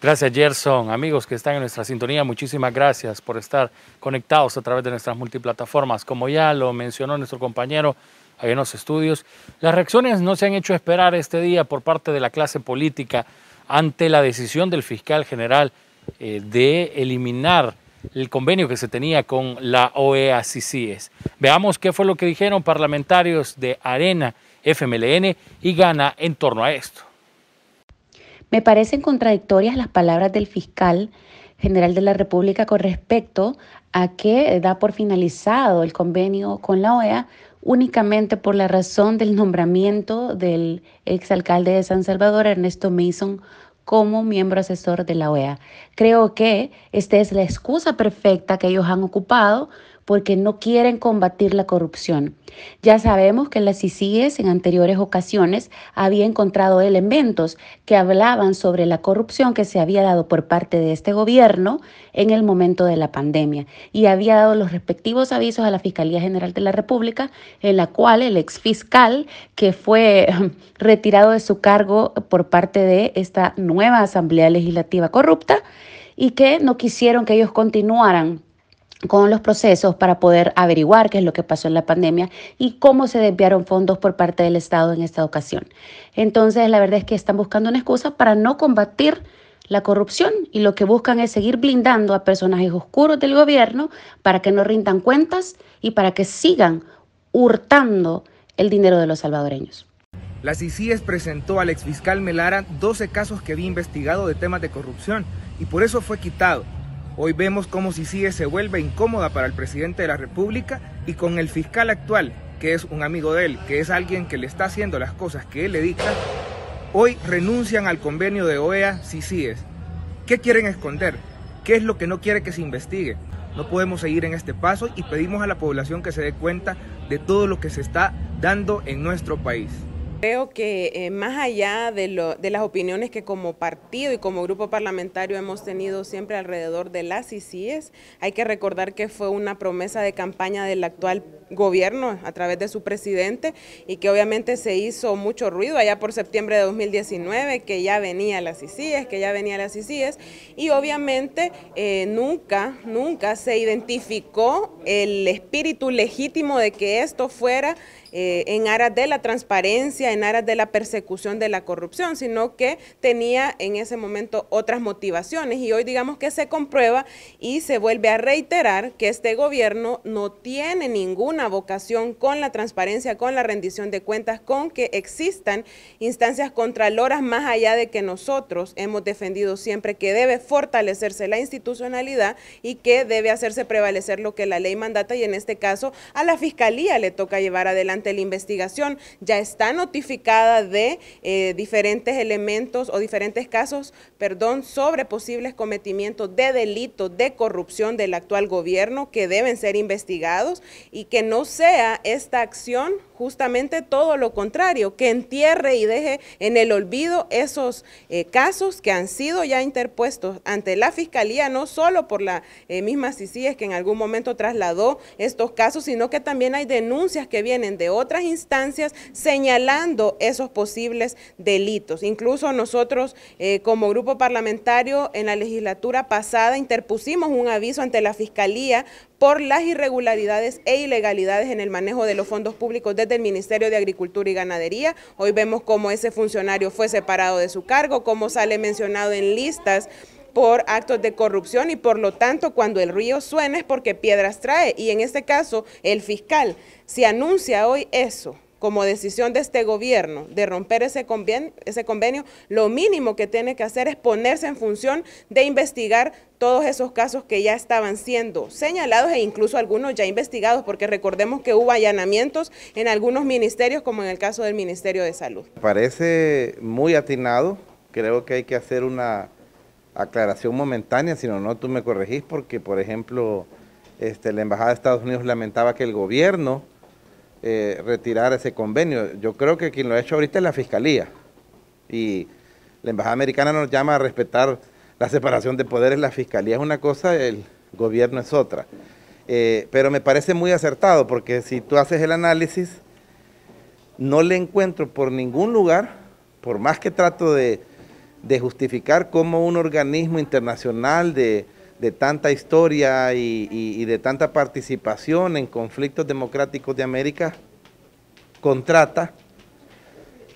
Gracias Gerson, amigos que están en nuestra sintonía, muchísimas gracias por estar conectados a través de nuestras multiplataformas. Como ya lo mencionó nuestro compañero hay en los estudios, las reacciones no se han hecho esperar este día por parte de la clase política ante la decisión del fiscal general eh, de eliminar el convenio que se tenía con la OEA Veamos qué fue lo que dijeron parlamentarios de Arena FMLN y gana en torno a esto. Me parecen contradictorias las palabras del fiscal general de la República con respecto a que da por finalizado el convenio con la OEA únicamente por la razón del nombramiento del exalcalde de San Salvador, Ernesto Mason, como miembro asesor de la OEA. Creo que esta es la excusa perfecta que ellos han ocupado porque no quieren combatir la corrupción. Ya sabemos que las CICIES en anteriores ocasiones había encontrado elementos que hablaban sobre la corrupción que se había dado por parte de este gobierno en el momento de la pandemia y había dado los respectivos avisos a la Fiscalía General de la República, en la cual el exfiscal que fue retirado de su cargo por parte de esta nueva Asamblea Legislativa corrupta y que no quisieron que ellos continuaran con los procesos para poder averiguar qué es lo que pasó en la pandemia y cómo se desviaron fondos por parte del Estado en esta ocasión. Entonces, la verdad es que están buscando una excusa para no combatir la corrupción y lo que buscan es seguir blindando a personajes oscuros del gobierno para que no rindan cuentas y para que sigan hurtando el dinero de los salvadoreños. La CICIES presentó al exfiscal Melara 12 casos que había investigado de temas de corrupción y por eso fue quitado. Hoy vemos cómo CICIE se vuelve incómoda para el presidente de la República y con el fiscal actual, que es un amigo de él, que es alguien que le está haciendo las cosas que él le dicta, hoy renuncian al convenio de OEA CICIES. ¿Qué quieren esconder? ¿Qué es lo que no quiere que se investigue? No podemos seguir en este paso y pedimos a la población que se dé cuenta de todo lo que se está dando en nuestro país. Creo que eh, más allá de, las opiniones que como partido y como grupo parlamentario hemos tenido siempre alrededor de las ICIES, hay que recordar que fue una promesa de campaña del actual gobierno a través de su presidente y que obviamente se hizo mucho ruido allá por septiembre de 2019, que ya venía las ICIES, que ya venía las ICIES y obviamente eh, nunca, nunca se identificó el espíritu legítimo de que esto fuera eh, en aras de la transparencia en aras de la persecución de la corrupción, sino que tenía en ese momento otras motivaciones y hoy digamos que se comprueba y se vuelve a reiterar que este gobierno no tiene ninguna vocación con la transparencia, con la rendición de cuentas, con que existan instancias contraloras más allá de que nosotros hemos defendido siempre que debe fortalecerse la institucionalidad y que debe hacerse prevalecer lo que la ley mandata y en este caso a la Fiscalía le toca llevar adelante la investigación. Ya está notificada de eh, diferentes elementos o diferentes casos, perdón, sobre posibles cometimientos de delitos de corrupción del actual gobierno que deben ser investigados y que no sea esta acción justamente todo lo contrario, que entierre y deje en el olvido esos eh, casos que han sido ya interpuestos ante la Fiscalía, no solo por la eh, misma CICIES que en algún momento trasladó estos casos, sino que también hay denuncias que vienen de otras instancias señalando esos posibles delitos. Incluso nosotros eh, como grupo parlamentario en la legislatura pasada interpusimos un aviso ante la Fiscalía por las irregularidades e ilegalidades en el manejo de los fondos públicos desde el Ministerio de Agricultura y Ganadería. Hoy vemos cómo ese funcionario fue separado de su cargo, cómo sale mencionado en listas por actos de corrupción y por lo tanto cuando el río suena es porque piedras trae y en este caso el fiscal se anuncia hoy eso como decisión de este gobierno de romper ese convenio, ese convenio, lo mínimo que tiene que hacer es ponerse en función de investigar todos esos casos que ya estaban siendo señalados e incluso algunos ya investigados, porque recordemos que hubo allanamientos en algunos ministerios, como en el caso del Ministerio de Salud. Parece muy atinado, creo que hay que hacer una aclaración momentánea, si no, no tú me corregís, porque por ejemplo, este, la Embajada de Estados Unidos lamentaba que el gobierno eh, retirar ese convenio. Yo creo que quien lo ha hecho ahorita es la Fiscalía. Y la Embajada Americana nos llama a respetar la separación de poderes. La Fiscalía es una cosa, el gobierno es otra. Eh, pero me parece muy acertado porque si tú haces el análisis, no le encuentro por ningún lugar, por más que trato de, de justificar cómo un organismo internacional de de tanta historia y, de tanta participación en conflictos democráticos de América, contrata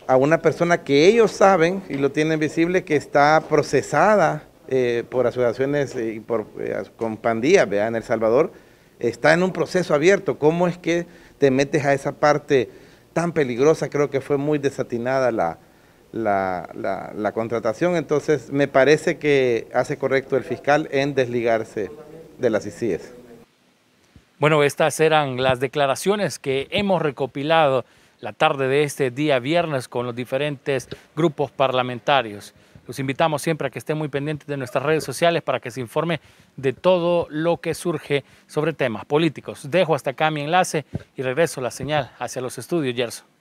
a una persona que ellos saben y lo tienen visible que está procesada eh, por asociaciones eh, y por, eh, con en El Salvador, está en un proceso abierto. ¿Cómo es que te metes a esa parte tan peligrosa? Creo que fue muy desatinada la, la, contratación. Entonces, me parece que hace correcto el fiscal en desligarse de las ICIES. Bueno, estas eran las declaraciones que hemos recopilado la tarde de este día viernes con los diferentes grupos parlamentarios. Los invitamos siempre a que estén muy pendientes de nuestras redes sociales para que se informe de todo lo que surge sobre temas políticos. Dejo hasta acá mi enlace y regreso la señal hacia los estudios, yerson